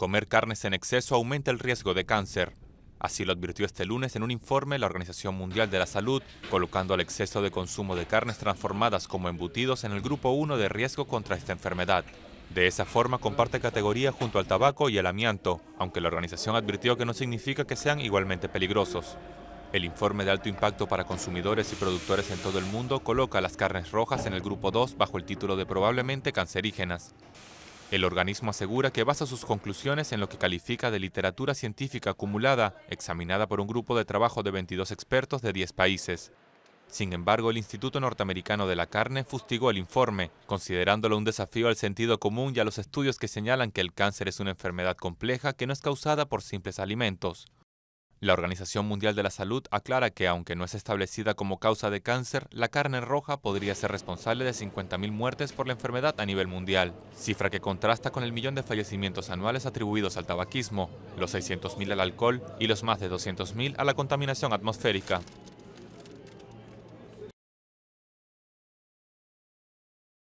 Comer carnes en exceso aumenta el riesgo de cáncer. Así lo advirtió este lunes en un informe la Organización Mundial de la Salud, colocando al exceso de consumo de carnes transformadas como embutidos en el grupo 1 de riesgo contra esta enfermedad. De esa forma comparte categoría junto al tabaco y el amianto, aunque la organización advirtió que no significa que sean igualmente peligrosos. El informe de alto impacto para consumidores y productores en todo el mundo coloca las carnes rojas en el grupo 2 bajo el título de probablemente cancerígenas. El organismo asegura que basa sus conclusiones en lo que califica de literatura científica acumulada, examinada por un grupo de trabajo de 22 expertos de 10 países. Sin embargo, el Instituto Norteamericano de la Carne fustigó el informe, considerándolo un desafío al sentido común y a los estudios que señalan que el cáncer es una enfermedad compleja que no es causada por simples alimentos. La Organización Mundial de la Salud aclara que, aunque no es establecida como causa de cáncer, la carne roja podría ser responsable de 50.000 muertes por la enfermedad a nivel mundial, cifra que contrasta con el millón de fallecimientos anuales atribuidos al tabaquismo, los 600.000 al alcohol y los más de 200.000 a la contaminación atmosférica.